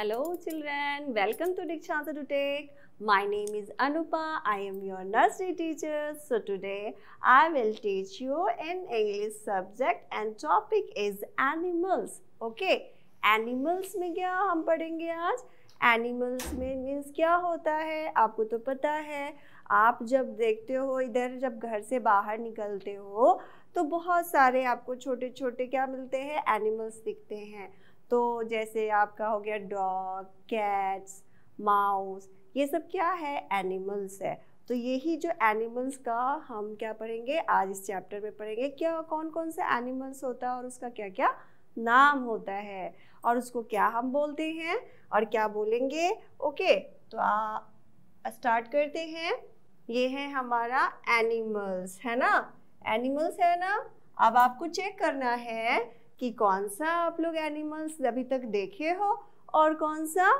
Hello children welcome to Diksha to tech my name is Anupa I am your nursery teacher so today I will teach you in English subject and topic is animals okay animals में क्या हम पढ़ेंगे आज animals में means क्या होता है आपको तो पता है आप जब देखते हो इधर जब घर से बाहर निकलते हो तो बहुत सारे आपको छोटे छोटे क्या मिलते हैं एनिमल्स दिखते हैं तो जैसे आपका हो गया डॉग कैट्स माउस ये सब क्या है एनिमल्स है तो यही जो एनिमल्स का हम क्या पढ़ेंगे आज इस चैप्टर में पढ़ेंगे क्या कौन कौन से एनिमल्स होता है और उसका क्या क्या नाम होता है और उसको क्या हम बोलते हैं और क्या बोलेंगे ओके तो आ, स्टार्ट करते हैं ये है हमारा एनिमल्स है ना एनिमल्स है ना अब आपको चेक करना है कि कौन सा आप लोग एनिमल्स अभी तक देखे हो और कौन सा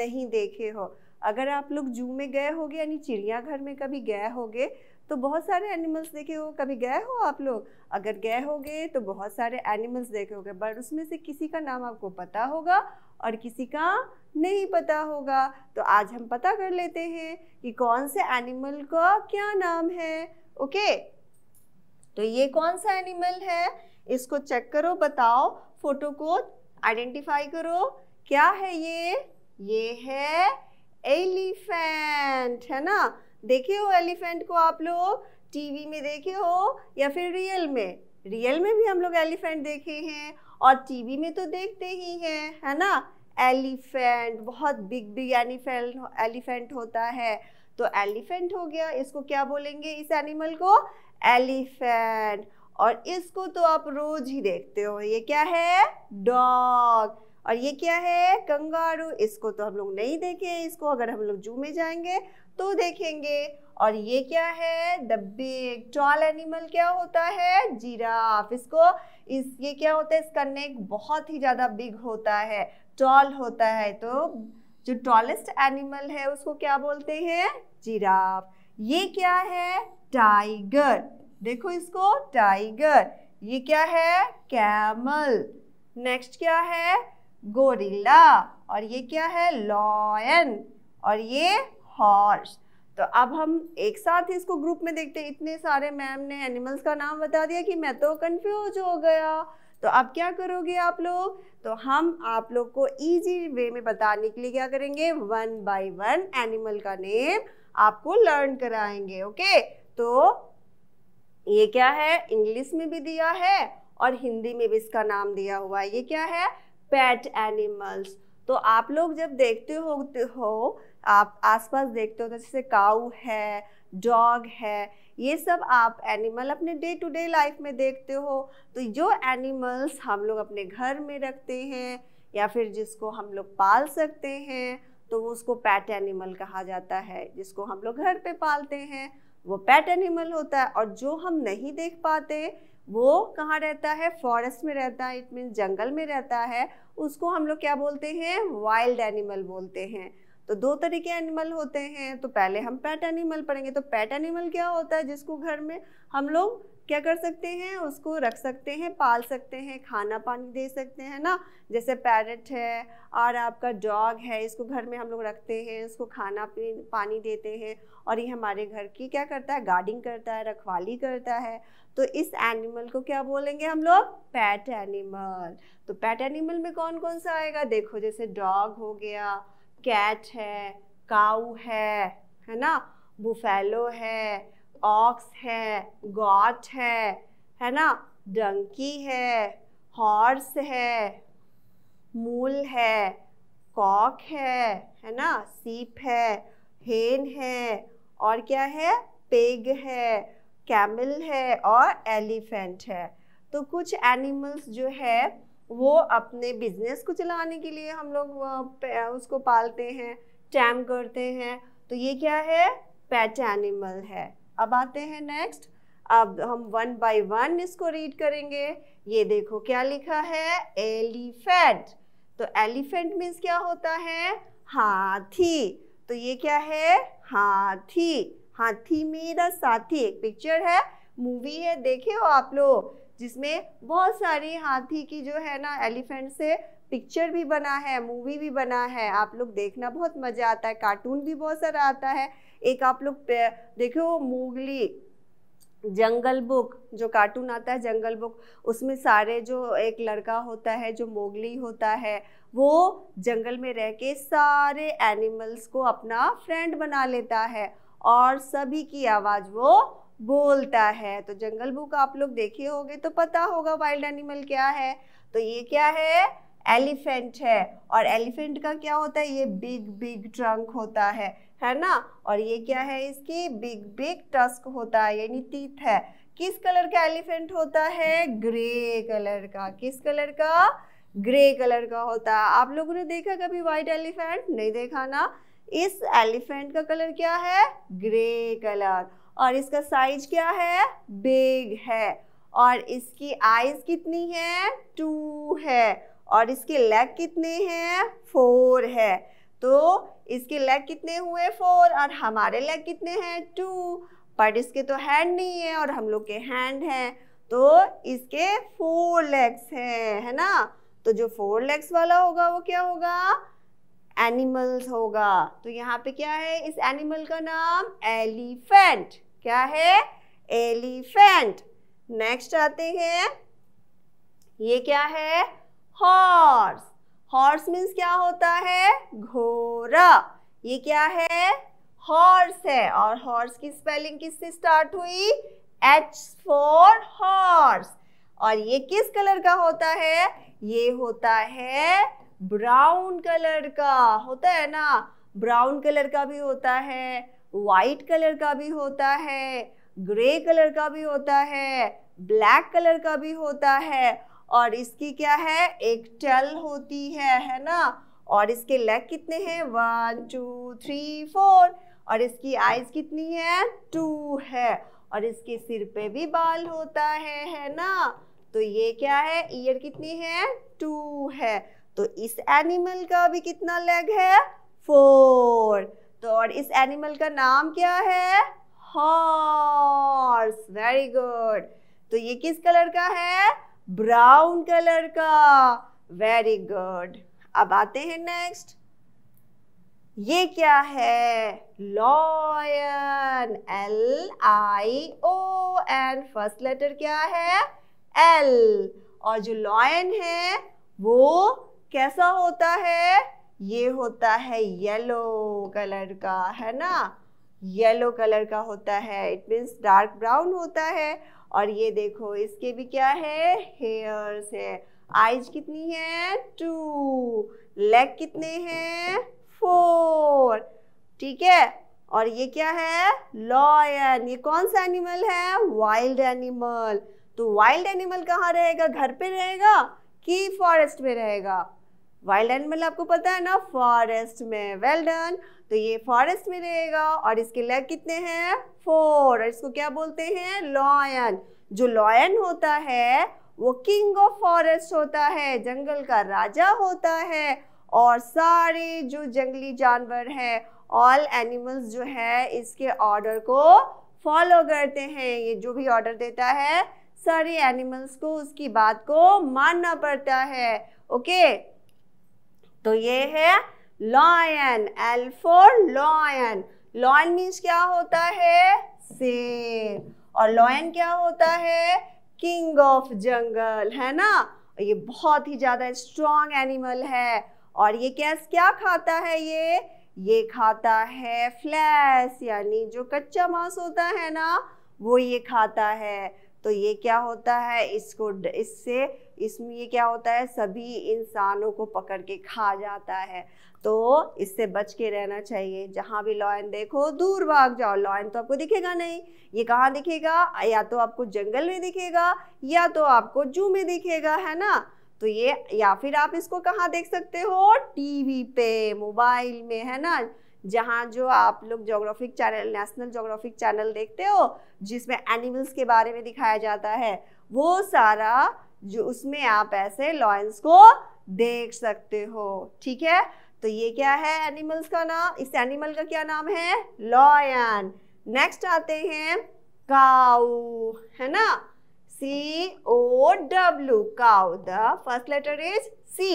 नहीं देखे हो अगर आप लोग जू में गए होगे यानी चिड़ियाघर में कभी गए होगे तो बहुत सारे एनिमल्स देखे हो कभी गए हो आप लोग अगर गए होगे तो बहुत सारे एनिमल्स देखे होगे बट उसमें से किसी का नाम आपको पता होगा और किसी का नहीं पता होगा तो आज हम पता कर लेते हैं कि कौन से एनिमल का क्या नाम है ओके तो ये कौन सा एनिमल है इसको चेक करो बताओ फोटो को आइडेंटिफाई करो क्या है ये ये है एलिफेंट है ना देखे हो एलिफेंट को आप लोग टीवी में देखे हो या फिर रियल में रियल में भी हम लोग एलिफेंट देखे हैं और टीवी में तो देखते ही हैं है ना एलिफेंट बहुत बिग बिग एनिफेंट एलिफेंट होता है तो एलिफेंट हो गया इसको क्या बोलेंगे इस एनिमल को एलिफेंट और इसको तो आप रोज ही देखते हो ये क्या है डॉग और ये क्या है कंगारू इसको तो हम लोग नहीं देखे इसको अगर हम लोग जू में जाएंगे तो देखेंगे और ये क्या है द बिग टॉल एनिमल क्या होता है जिराफ इसको इस ये क्या होता है इसका नेक बहुत ही ज़्यादा बिग होता है टॉल होता है तो जो टॉलेस्ट एनिमल है उसको क्या बोलते हैं जिराफ ये क्या है टाइगर देखो इसको टाइगर ये क्या है कैमल नेक्स्ट क्या है गोरिल्ला और ये क्या है लॉयन और ये हॉर्स तो अब हम एक साथ ही इसको ग्रुप में देखते हैं इतने सारे मैम ने एनिमल्स का नाम बता दिया कि मैं तो कंफ्यूज हो गया तो अब क्या करोगे आप लोग तो हम आप लोग को इजी वे में बताने के लिए क्या करेंगे वन बाय वन एनिमल का नेम आपको लर्न कराएंगे ओके तो ये क्या है इंग्लिश में भी दिया है और हिंदी में भी इसका नाम दिया हुआ है ये क्या है पेट एनिमल्स तो आप लोग जब देखते हो हो आप आसपास देखते हो तो जैसे काऊ है डॉग है ये सब आप एनिमल अपने डे टू डे लाइफ में देखते हो तो जो एनिमल्स हम लोग अपने घर में रखते हैं या फिर जिसको हम लोग पाल सकते हैं तो उसको पैट एनिमल कहा जाता है जिसको हम लोग घर पे पालते हैं वो पैट एनिमल होता है और जो हम नहीं देख पाते वो कहाँ रहता है फॉरेस्ट में रहता है इट मीन जंगल में रहता है उसको हम लोग क्या बोलते हैं वाइल्ड एनिमल बोलते हैं तो दो तरह के एनिमल होते हैं तो पहले हम पैट एनिमल पढ़ेंगे तो पैट एनिमल क्या होता है जिसको घर में हम लोग क्या कर सकते हैं उसको रख सकते हैं पाल सकते हैं खाना पानी दे सकते हैं ना जैसे पैरट है और आपका डॉग है इसको घर में हम लोग रखते हैं उसको खाना पानी देते हैं और ये हमारे घर की क्या करता है गार्डिंग करता है रखवाली करता है तो इस एनिमल को क्या बोलेंगे हम लोग पैट एनिमल तो पैट एनिमल में कौन कौन सा आएगा देखो जैसे डॉग हो गया कैट है काऊ है है ना बुफेलो है ऑक्स है गॉट है है ना डंकी है हॉर्स है मूल है कॉक है है ना सीप है हेन है और क्या है पेग है कैमल है और एलिफेंट है तो कुछ एनिमल्स जो है वो अपने बिजनेस को चलाने के लिए हम लोग उसको पालते हैं टैम करते हैं तो ये क्या है पेट एनिमल है अब आते हैं नेक्स्ट अब हम वन बाय वन इसको रीड करेंगे ये देखो क्या लिखा है एलिफेंट तो एलिफेंट मीन्स क्या होता है हाथी तो ये क्या है हाथी हाथी मेरा साथी एक पिक्चर है मूवी है देखे हो आप लोग जिसमें बहुत सारी हाथी की जो है ना एलिफेंट से पिक्चर भी बना है मूवी भी बना है आप लोग देखना बहुत मज़ा आता है कार्टून भी बहुत सारा आता है एक आप लोग देखो मोगली जंगल बुक जो कार्टून आता है जंगल बुक उसमें सारे जो एक लड़का होता है जो मोगली होता है वो जंगल में रह के सारे एनिमल्स को अपना फ्रेंड बना लेता है और सभी की आवाज़ वो बोलता है तो जंगल बुक आप लोग देखे होंगे तो पता होगा वाइल्ड एनिमल क्या है तो ये क्या है एलिफेंट है और एलिफेंट का क्या होता है ये बिग बिग ट्रंक होता है है ना और ये क्या है इसकी बिग बिग टस्क होता है यानी टीथ है किस कलर का एलिफेंट होता है ग्रे कलर का किस कलर का ग्रे कलर का होता है आप लोगों ने देखा कभी व्हाइट एलिफेंट नहीं देखा ना इस एलिफेंट का कलर क्या है ग्रे कलर और इसका साइज क्या है बिग है और इसकी आइज कितनी है टू है और इसके लेग कितने हैं फोर है तो इसके लेग कितने हुए फोर और हमारे लेग कितने हैं टू बट इसके तो हैंड नहीं है और हम लोग के हैंड हैं तो इसके फोर लेग्स हैं है ना तो जो फोर लेग्स वाला होगा वो क्या होगा एनिमल्स होगा तो यहाँ पे क्या है इस एनिमल का नाम एलिफेंट क्या है एलिफेंट नेक्स्ट आते हैं ये क्या है हॉर्स हॉर्स मीन्स क्या होता है घोड़ा ये क्या है हॉर्स है और हॉर्स की स्पेलिंग किससे स्टार्ट हुई एच फॉर हॉर्स और ये किस कलर का होता है ये होता है ब्राउन कलर का होता है ना ब्राउन कलर का भी होता है वाइट कलर का भी होता है ग्रे कलर का भी होता है ब्लैक कलर का भी होता है और इसकी क्या है एक टेल होती है है ना और इसके लेग कितने हैं वन टू थ्री फोर और इसकी आइज कितनी है टू है और इसके सिर पे भी बाल होता है है ना तो ये क्या है ईयर कितनी है टू है तो इस एनिमल का भी कितना लेग है फोर तो और इस एनिमल का नाम क्या है हॉर्स वेरी गुड तो ये किस कलर का है ब्राउन कलर का वेरी गुड अब आते हैं नेक्स्ट ये क्या है lion L I O N first letter क्या है एल और जो लॉयन है वो कैसा होता है ये होता है येलो कलर का है ना येलो कलर का होता है इट मीन्स डार्क ब्राउन होता है और ये देखो इसके भी क्या है हेयर्स है आइज कितनी है टू लेग कितने हैं फोर ठीक है और ये क्या है लॉयन ये कौन सा एनिमल है वाइल्ड एनिमल तो वाइल्ड एनिमल कहाँ रहेगा घर पे रहेगा कि फॉरेस्ट में रहेगा वाइल्ड एनिमल आपको पता है ना फॉरेस्ट में वेल well डन तो ये फॉरेस्ट में रहेगा और इसके लेग कितने हैं फोर और इसको क्या बोलते हैं लॉयन जो लॉयन होता है वो किंग ऑफ फॉरेस्ट होता है जंगल का राजा होता है और सारे जो जंगली जानवर है ऑल एनिमल्स जो है इसके ऑर्डर को फॉलो करते हैं ये जो भी ऑर्डर देता है सारे एनिमल्स को उसकी बात को मानना पड़ता है ओके तो ये है lion L for lion lion means क्या होता है शेर और लॉयन क्या होता है किंग ऑफ जंगल है ना और ये बहुत ही ज़्यादा स्ट्रॉन्ग एनिमल है और ये कैस क्या खाता है ये ये खाता है फ्लैश यानी जो कच्चा मांस होता है ना वो ये खाता है तो ये क्या होता है इसको इससे इसमें ये क्या होता है सभी इंसानों को पकड़ के खा जाता है तो इससे बच के रहना चाहिए जहाँ भी लॉयन देखो दूर भाग जाओ लॉयन तो आपको दिखेगा नहीं ये कहाँ दिखेगा या तो आपको जंगल में दिखेगा या तो आपको जू में दिखेगा है ना तो ये या फिर आप इसको कहाँ देख सकते हो टीवी पे मोबाइल में है ना जहाँ जो आप लोग Geographic channel National Geographic channel देखते हो जिसमें एनिमल्स के बारे में दिखाया जाता है वो सारा जो उसमें आप ऐसे लॉयंस को देख सकते हो ठीक है तो ये क्या है एनिमल्स का नाम इस एनिमल का क्या नाम है लॉयन नेक्स्ट आते हैं काउ है ना C O W cow the first letter is C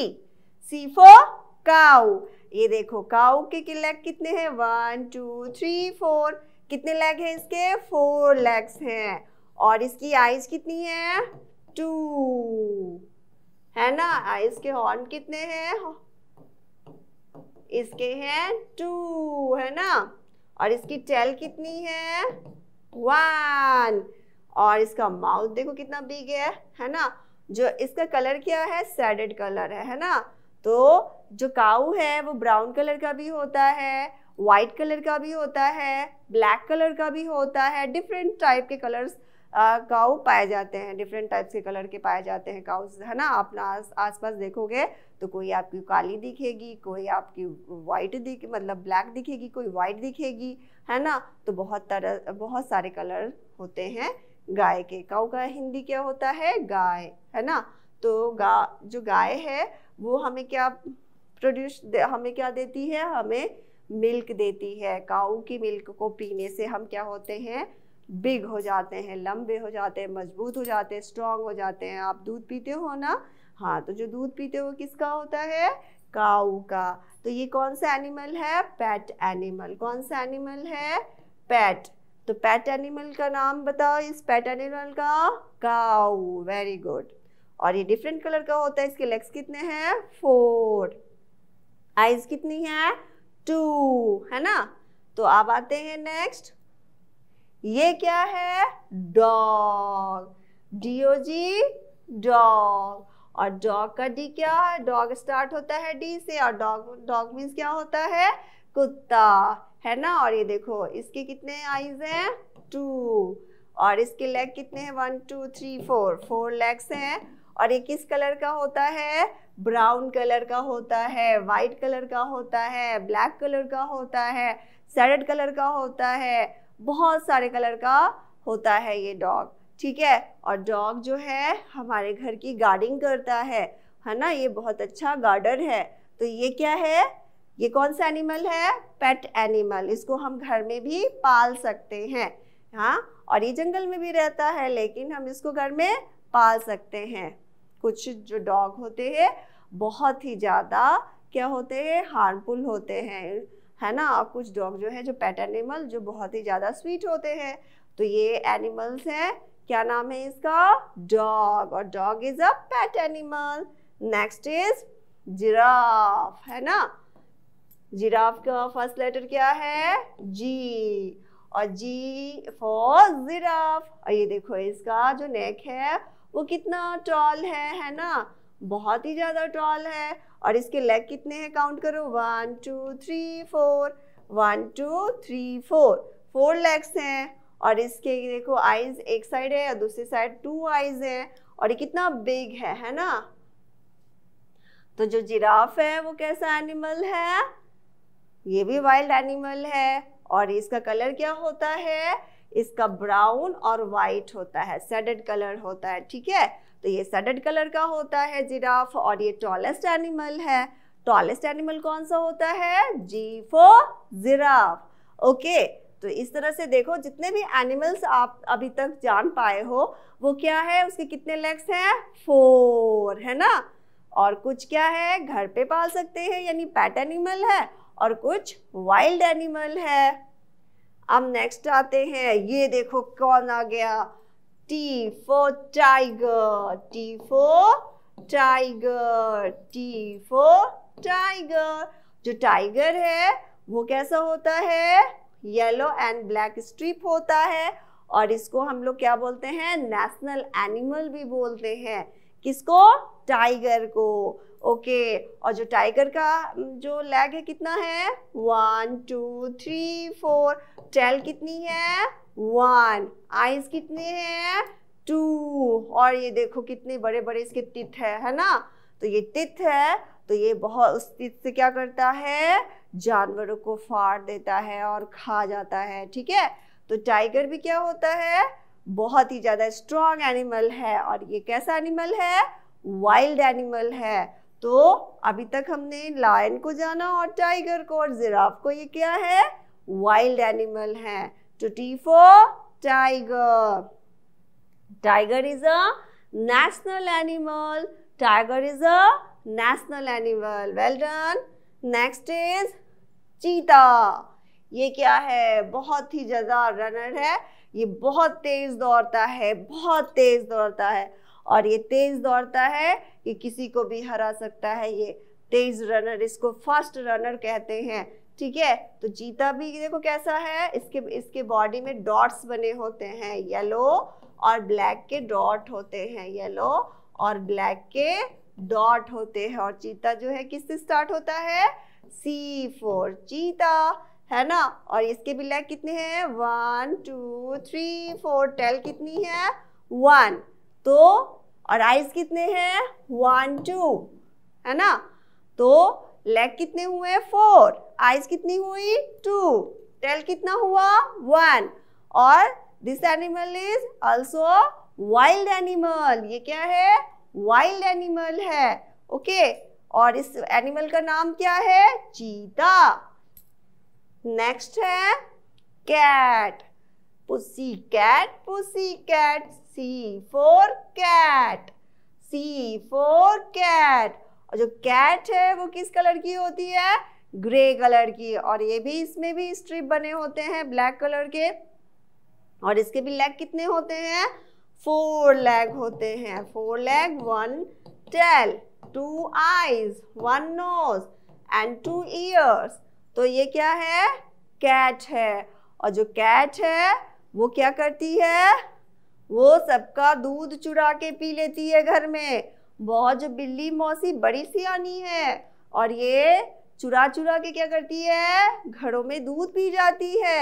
C for cow ये देखो काउ के लेग कितने हैं वन टू थ्री फोर कितने लेग हैं इसके फोर लेग्स हैं और इसकी आइज कितनी है टू है ना हाँ, इसके हॉर्न कितने हैं इसके हैं टू है ना और इसकी टेल कितनी है वन और इसका माउथ देखो कितना बिग है है ना जो इसका कलर क्या है सैडेड कलर है है ना तो जो काऊ है वो ब्राउन कलर का भी होता है वाइट कलर का भी होता है ब्लैक कलर का भी होता है डिफरेंट टाइप के कलर्स काऊ पाए जाते हैं डिफरेंट टाइप्स के कलर के पाए जाते हैं काउस है ना अपना आस पास देखोगे तो कोई आपकी काली दिखेगी कोई आपकी वाइट दिख मतलब ब्लैक दिखेगी कोई वाइट दिखेगी है ना तो बहुत तरह बहुत सारे कलर होते हैं गाय के काऊ का हिंदी क्या होता है गाय है ना तो गा जो गाय है वो हमें क्या प्रोड्यूस हमें क्या देती है हमें मिल्क देती है काऊ की मिल्क को पीने से हम क्या होते हैं बिग हो जाते हैं लंबे हो जाते हैं मजबूत हो जाते हैं स्ट्रांग हो जाते हैं आप दूध पीते हो ना हाँ तो जो दूध पीते हो किसका होता है काऊ का तो ये कौन सा एनिमल है पैट एनिमल कौन सा एनिमल है पैट तो पैट एनिमल का नाम बताओ इस पैट एनिमल का काऊ वेरी गुड और ये डिफरेंट कलर का होता है इसके लेग्स कितने हैं फोर आइज कितनी है टू है ना तो आप आते हैं नेक्स्ट ये क्या है डॉग जी डॉग और डॉग का डी क्या है डॉग स्टार्ट होता है डी से और डॉग डॉग मीन्स क्या होता है कुत्ता है ना और ये देखो इसके कितने आईज हैं टू और इसके लेग कितने हैं one two three four four legs हैं और ये किस कलर का होता है ब्राउन कलर का होता है वाइट कलर का होता है ब्लैक कलर का होता है सैडेड कलर का होता है बहुत सारे कलर का होता है ये डॉग ठीक है और डॉग जो है हमारे घर की गार्डिंग करता है है ना ये बहुत अच्छा गार्डर है तो ये क्या है ये कौन सा एनिमल है पेट एनिमल इसको हम घर में भी पाल सकते हैं हाँ और ये जंगल में भी रहता है लेकिन हम इसको घर में पाल सकते हैं कुछ जो डॉग होते हैं बहुत ही ज़्यादा क्या होते हैं हार्मफुल होते हैं है ना और कुछ डॉग जो है जो पेट एनिमल जो बहुत ही ज़्यादा स्वीट होते हैं तो ये एनिमल्स हैं क्या नाम है इसका डॉग और dog is a pet animal next is giraffe है ना जिराफ का फर्स्ट लेटर क्या है जी और जी फॉर जिराफ और ये देखो इसका जो नेक है वो कितना टॉल है है ना बहुत ही ज़्यादा टॉल है और इसके लेग कितने हैं काउंट करो one two three four one two three four four legs हैं और इसके देखो आइज एक साइड है और दूसरी साइड टू आइज हैं और ये कितना बिग है है ना तो जो जिराफ है वो कैसा एनिमल है ये भी वाइल्ड एनिमल है और इसका कलर क्या होता है इसका ब्राउन और वाइट होता है सेडेड कलर होता है ठीक है तो ये सडेड कलर का होता है जिराफ और ये टॉलेस्ट एनिमल है टॉलेस्ट एनिमल कौन सा होता है जी फो जिराफ ओके तो इस तरह से देखो जितने भी एनिमल्स आप अभी तक जान पाए हो वो क्या है उसके कितने लेग्स हैं फोर है ना और कुछ क्या है घर पे पाल सकते हैं यानी पैट एनिमल है और कुछ वाइल्ड एनिमल है अब नेक्स्ट आते हैं ये देखो कौन आ गया T for tiger, T for tiger, T for tiger. जो टाइगर है वो कैसा होता है येलो एंड ब्लैक स्ट्रीप होता है और इसको हम लोग क्या बोलते हैं नेशनल एनिमल भी बोलते हैं किसको टाइगर को ओके और जो टाइगर का जो लेग है कितना है one two three four tail कितनी है वन आइज कितने हैं टू और ये देखो कितने बड़े बड़े इसके तित है है ना तो ये तित है तो ये बहुत उस तित से क्या करता है जानवरों को फाड़ देता है और खा जाता है ठीक है तो टाइगर भी क्या होता है बहुत ही ज़्यादा स्ट्रॉन्ग एनिमल है और ये कैसा एनिमल है वाइल्ड एनिमल है तो अभी तक हमने लायन को जाना और टाइगर को और जिराफ को ये क्या है वाइल्ड एनिमल है तो T for tiger tiger is a national animal tiger is a national animal well done next is cheetah ये क्या है बहुत ही ज़्यादा रनर है ये बहुत तेज़ दौड़ता है बहुत तेज़ दौड़ता है और ये तेज़ दौड़ता है कि किसी को भी हरा सकता है ये तेज रनर इसको फास्ट रनर कहते हैं ठीक है तो जीता भी देखो कैसा है इसके इसके बॉडी में डॉट्स बने होते हैं येलो और ब्लैक के डॉट होते हैं येलो और ब्लैक के डॉट होते हैं और चीता जो है किससे स्टार्ट होता है सी फोर चीता है ना और इसके भी कितने हैं one two three four tail कितनी है वन तो और आइज कितने हैं वन टू है ना तो लेग कितने हुए फोर आइज कितनी हुई टू टेल कितना हुआ वन और this animal is also wild animal ये क्या है वाइल्ड एनिमल है ओके okay? और इस एनिमल का नाम क्या है चीता नेक्स्ट है cat pussy cat pussy cat C for cat C for cat और जो कैट है वो किस कलर की होती है ग्रे कलर की और ये भी इसमें भी स्ट्रिप बने होते हैं ब्लैक कलर के और इसके भी लेग कितने होते हैं फोर लेग होते हैं four leg one tail two eyes one nose and two ears तो ये क्या है कैट है और जो कैट है वो क्या करती है वो सबका दूध चुरा के पी लेती है घर में बहुत जो बिल्ली मौसी बड़ी सी आनी है और ये चुरा चुरा के क्या करती है घरों में दूध पी जाती है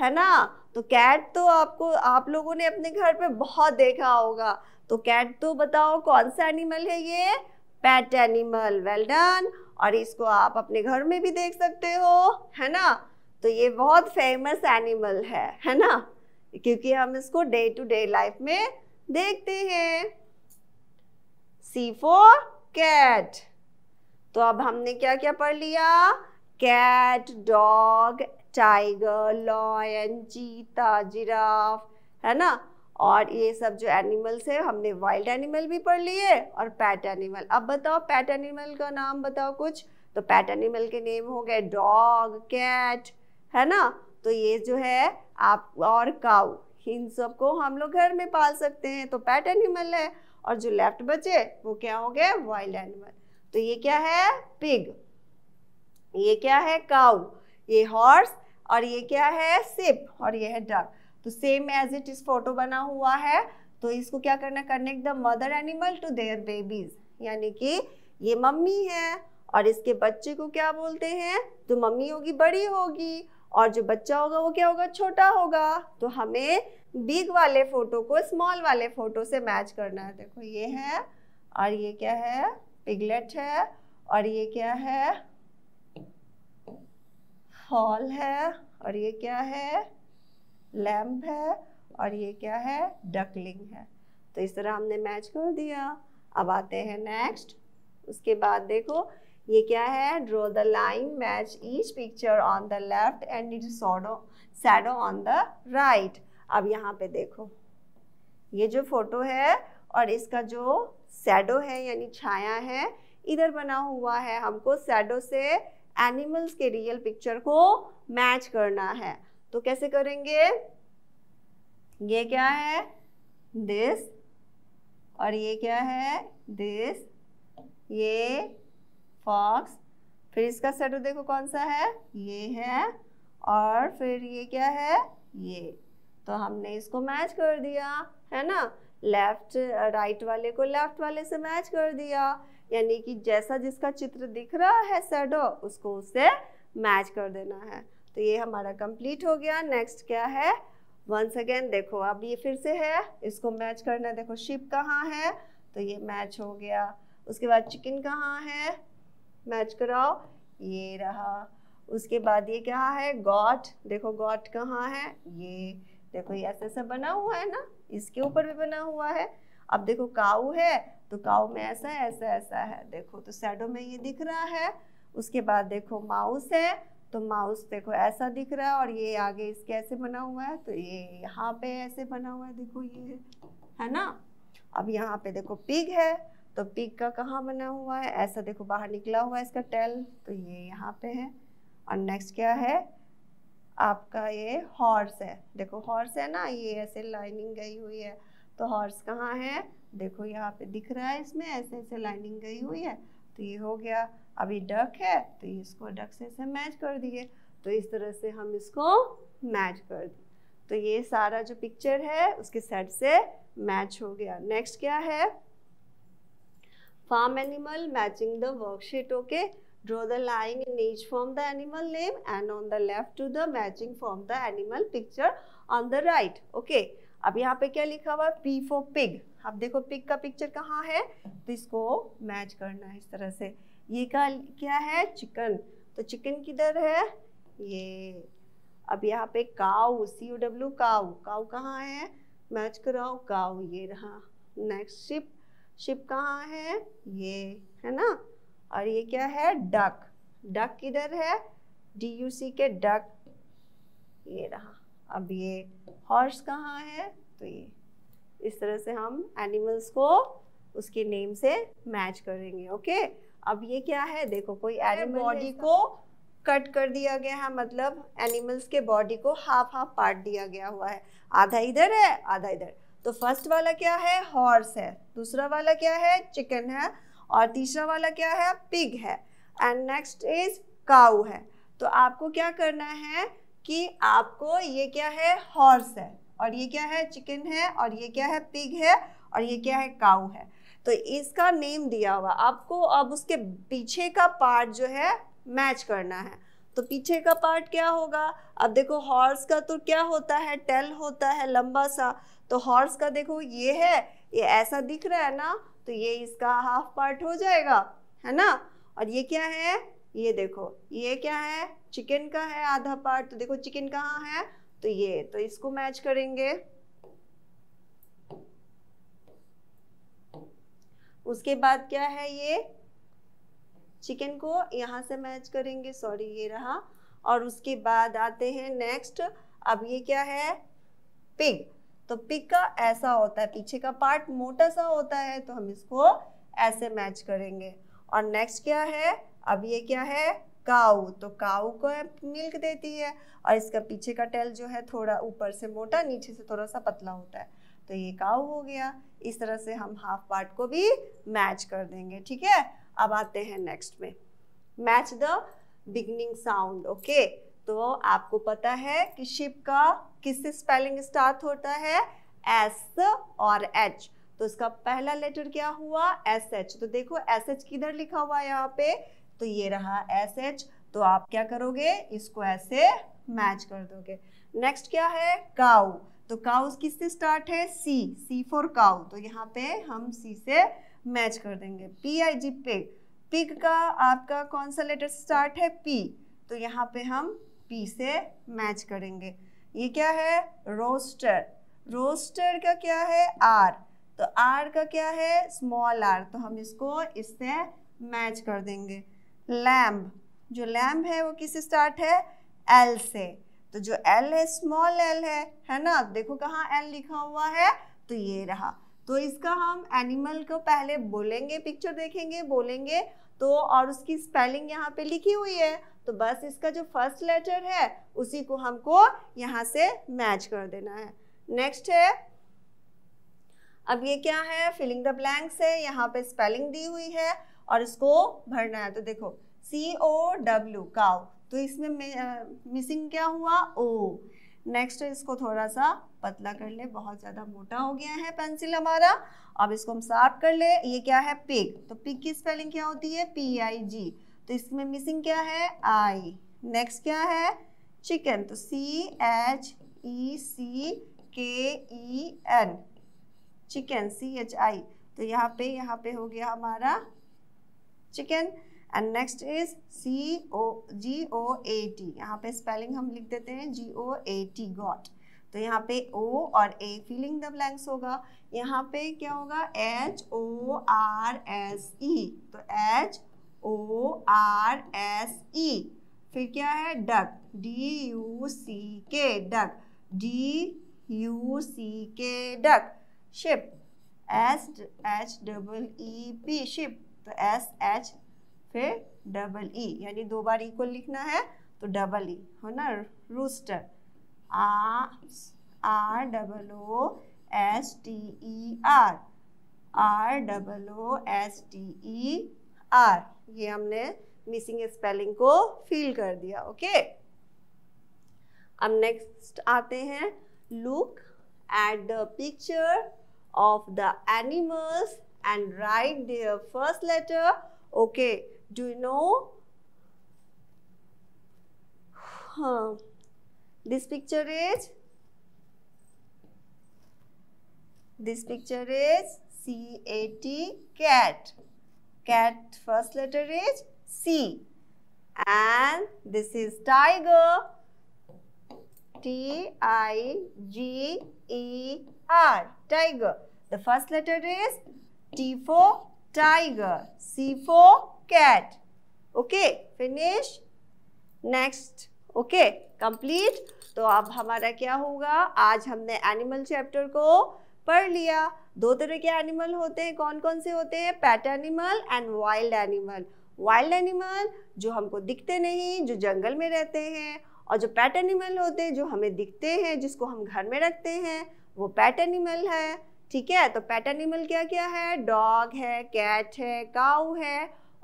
है ना तो कैट तो आपको आप लोगों ने अपने घर पे बहुत देखा होगा तो कैट तो बताओ कौन सा एनिमल है ये पैट एनिमल वेल डन और इसको आप अपने घर में भी देख सकते हो है ना तो ये बहुत फेमस एनिमल है है ना क्योंकि हम इसको डे टू डे लाइफ में देखते हैं सी फोर कैट तो अब हमने क्या क्या पढ़ लिया cat dog tiger lion cheetah giraffe है ना और ये सब जो एनिमल्स है हमने वाइल्ड एनिमल भी पढ़ लिए और पैट एनिमल अब बताओ पैट एनिमल का नाम बताओ कुछ तो पैट एनिमल के नेम हो गए डॉग कैट है ना तो ये जो है आप और काउ इन सबको हम लोग घर में पाल सकते हैं तो पैट एनिमल है और जो लेफ्ट बचे वो क्या हो गए वाइल्ड एनिमल तो ये क्या है पिग ये क्या है काउ ये हॉर्स और ये क्या है सिप और ये है डक तो same as it is photo बना हुआ है तो इसको क्या करना connect the mother animal to their babies यानी कि ये मम्मी है और इसके बच्चे को क्या बोलते हैं तो मम्मी होगी बड़ी होगी और जो बच्चा होगा वो क्या होगा छोटा होगा तो हमें बिग वाले फोटो को स्मॉल वाले फोटो से मैच करना है देखो ये है और ये क्या है पिगलेट है और ये क्या है हॉल है और ये क्या है लैम्प है और ये क्या है डकलिंग है तो इस तरह हमने मैच कर दिया अब आते हैं नेक्स्ट उसके बाद देखो ये क्या है draw the line match each picture on the left and it shadow shadow on the right अब यहाँ पे देखो ये जो फोटो है और इसका जो सैडो है यानी छाया है इधर बना हुआ है हमको सैडो से एनिमल्स के रियल पिक्चर को मैच करना है तो कैसे करेंगे ये क्या है दिस और ये क्या है दिस ये फॉक्स फिर इसका शेडो देखो कौन सा है ये है और फिर ये क्या है ये तो हमने इसको मैच कर दिया है ना लेफ्ट राइट वाले को लेफ्ट वाले से मैच कर दिया यानी कि जैसा जिसका चित्र दिख रहा है शेडो उसको उससे मैच कर देना है तो ये हमारा कंप्लीट हो गया नेक्स्ट क्या है वंस अगेन देखो अब ये फिर से है इसको मैच करना देखो शिप कहाँ है तो ये मैच हो गया उसके बाद चिकन कहाँ है मैच कराओ ये रहा उसके बाद ये क्या है गॉट देखो गॉट कहाँ है ये देखो ये ऐसा ऐसा बना हुआ है ना इसके ऊपर भी बना हुआ है अब देखो काऊ है तो काऊ में ऐसा ऐसा ऐसा है देखो तो सैडो में ये दिख रहा है उसके बाद देखो माउस है तो माउस देखो ऐसा दिख रहा है और ये आगे इसके ऐसे बना हुआ है तो ये यहाँ पे ऐसे बना हुआ है देखो ये है ना अब यहाँ पे देखो पिग है तो पिक का कहाँ बना हुआ है ऐसा देखो बाहर निकला हुआ है इसका टेल तो ये यहाँ पे है और नेक्स्ट क्या है आपका ये हॉर्स है देखो हॉर्स है ना ये ऐसे लाइनिंग गई हुई है तो हॉर्स कहाँ है देखो यहाँ पे दिख रहा है इसमें ऐसे ऐसे लाइनिंग गई हुई है तो ये हो गया अभी डक है तो इसको डक से ऐसे मैच कर दिए तो इस तरह से हम इसको मैच कर दिए तो ये सारा जो पिक्चर है उसके सेट से मैच हो गया नेक्स्ट क्या है farm animal matching the worksheet okay draw the line in each from the animal name and on the left to the matching from the animal picture on the right okay अब यहाँ पे क्या लिखा हुआ P for pig अब देखो pig का picture कहाँ है तो इसको मैच करना है इस तरह से ये का क्या है चिकन तो चिकन किधर है ये अब यहाँ पे काऊ सी ओ डब्ल्यू काऊ काऊ कहाँ है मैच कराओ काऊ ये रहा नेक्स्ट शिप शिप कहाँ है ये है ना और ये क्या है डक डक किधर है D U C K duck ये रहा अब ये हॉर्स कहाँ है तो ये इस तरह से हम एनिमल्स को उसके नेम से मैच करेंगे ओके अब ये क्या है देखो कोई एनिमल बॉडी को कट कर दिया गया है मतलब एनिमल्स के बॉडी को हाफ हाफ पार्ट दिया गया हुआ है आधा इधर है आधा इधर तो फर्स्ट वाला क्या है हॉर्स है दूसरा वाला क्या है चिकन है और तीसरा वाला क्या है पिग है एंड नेक्स्ट इज काऊ है तो आपको क्या करना है कि आपको ये क्या है हॉर्स है और ये क्या है चिकन है और ये क्या है पिग है और ये क्या है काऊ है तो इसका नेम दिया हुआ आपको अब उसके पीछे का पार्ट जो है मैच करना है तो पीछे का पार्ट क्या होगा अब देखो हॉर्स का तो क्या होता है टेल होता है लंबा सा तो हॉर्स का देखो ये है ये ऐसा दिख रहा है ना तो ये इसका हाफ पार्ट हो जाएगा है ना और ये क्या है ये देखो ये क्या है चिकन का है आधा पार्ट तो देखो चिकन कहाँ है तो ये तो इसको मैच करेंगे उसके बाद क्या है ये चिकन को यहाँ से मैच करेंगे सॉरी ये रहा और उसके बाद आते हैं नेक्स्ट अब ये क्या है पिग तो पिक का ऐसा होता है पीछे का पार्ट मोटा सा होता है तो हम इसको ऐसे मैच करेंगे और नेक्स्ट क्या है अब ये क्या है काऊ तो काऊ को मिल्क देती है और इसका पीछे का टेल जो है थोड़ा ऊपर से मोटा नीचे से थोड़ा सा पतला होता है तो ये काऊ हो गया इस तरह से हम हाफ पार्ट को भी मैच कर देंगे ठीक है अब आते हैं नेक्स्ट में match the beginning sound okay तो आपको पता है कि शिप का किससे स्पेलिंग स्टार्ट होता है एस और एच तो इसका पहला लेटर क्या हुआ एस एच तो देखो एस एच किधर लिखा हुआ है यहाँ पे तो ये रहा एस एच तो आप क्या करोगे इसको ऐसे मैच कर दोगे नेक्स्ट क्या है काउ तो किस किससे स्टार्ट है सी सी फॉर काउ तो यहाँ पे हम सी से मैच कर देंगे P I G pig pig का आपका कौन सा लेटर स्टार्ट है पी तो यहाँ पे हम पी से मैच करेंगे ये क्या है रोस्टर रोस्टर का क्या है आर तो आर का क्या है स्मॉल आर तो हम इसको इससे मैच कर देंगे लैम्ब जो लैम्ब है वो किसे स्टार्ट है एल से तो जो एल है स्मॉल एल है है ना देखो कहाँ एल लिखा हुआ है तो ये रहा तो इसका हम एनिमल को पहले बोलेंगे पिक्चर देखेंगे बोलेंगे तो और उसकी स्पेलिंग यहाँ पे लिखी हुई है तो बस इसका जो फर्स्ट लेटर है उसी को हमको यहाँ से मैच कर देना है नेक्स्ट है अब ये क्या है फिलिंग द ब्लैंक्स है यहाँ पे स्पेलिंग दी हुई है और इसको भरना है तो देखो सी ओ डब्ल्यू काउ तो इसमें मिसिंग क्या हुआ ओ नेक्स्ट इसको थोड़ा सा पतला कर ले बहुत ज़्यादा मोटा हो गया है पेंसिल हमारा अब इसको हम साफ कर ले ये क्या है पिग तो पिग की स्पेलिंग क्या होती है पी आई जी तो इसमें मिसिंग क्या है आई नेक्स्ट क्या है चिकन तो C H E C K E N chicken C H I तो यहाँ पे यहाँ पे हो गया हमारा chicken and next is C O G O A T यहाँ पे स्पेलिंग हम लिख देते हैं जी ओ ए टी गॉट तो यहाँ पे ओ और ए फीलिंग द ब्लैंक्स होगा यहाँ पे क्या होगा H O R S E तो H O R S E फिर क्या है duck D U C K duck D U C K duck ship S H double E P ship तो एस एच फिर डबल ई e, यानी दो बार ई को लिखना है तो डबल ई e, हो ना rooster R double O S T E R R double O S T E R ये हमने मिसिंग स्पेलिंग को फील कर दिया ओके अब नेक्स्ट आते हैं look at the picture of the animals and write their first letter okay do you know this picture is this picture is C A T cat Cat first letter is C. And this is tiger. T-I-G-E-R. Tiger. The first letter is T for tiger. C for cat. Okay. Finish. Next. Okay. Complete. तो अब हमारा क्या होगा आज हमने animal chapter को पढ़ लिया दो तरह के एनिमल होते हैं कौन कौन से होते हैं pet animal and wild animal wild animal जो हमको दिखते नहीं जो जंगल में रहते हैं और जो पैट एनिमल होते हैं जो हमें दिखते हैं जिसको हम घर में रखते हैं वो पैट एनिमल है ठीक है तो पैट एनिमल क्या क्या है डॉग है कैट है काऊ है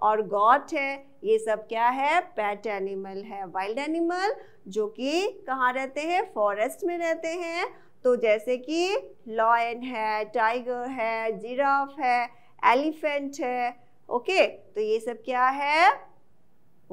और गॉट है ये सब क्या है पैट एनिमल है वाइल्ड एनिमल जो कि कहाँ रहते हैं फॉरेस्ट में रहते हैं तो जैसे कि लॉयन है टाइगर है जिराफ है एलिफेंट है ओके तो ये सब क्या है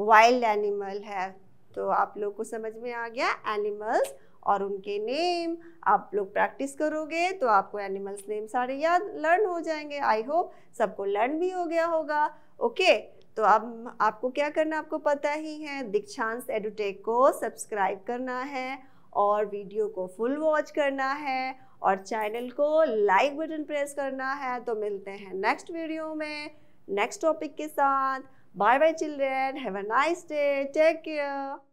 वाइल्ड एनिमल है तो आप लोग को समझ में आ गया एनिमल्स और उनके नेम आप लोग प्रैक्टिस करोगे तो आपको एनिमल्स नेम सारे याद लर्न हो जाएंगे आई होप सबको लर्न भी हो गया होगा ओके तो अब आपको क्या करना आपको पता ही है दीक्षांश एडुटेक को सब्सक्राइब करना है और वीडियो को फुल वॉच करना है और चैनल को लाइक बटन प्रेस करना है तो मिलते हैं नेक्स्ट वीडियो में नेक्स्ट टॉपिक के साथ bye bye children have a nice day take care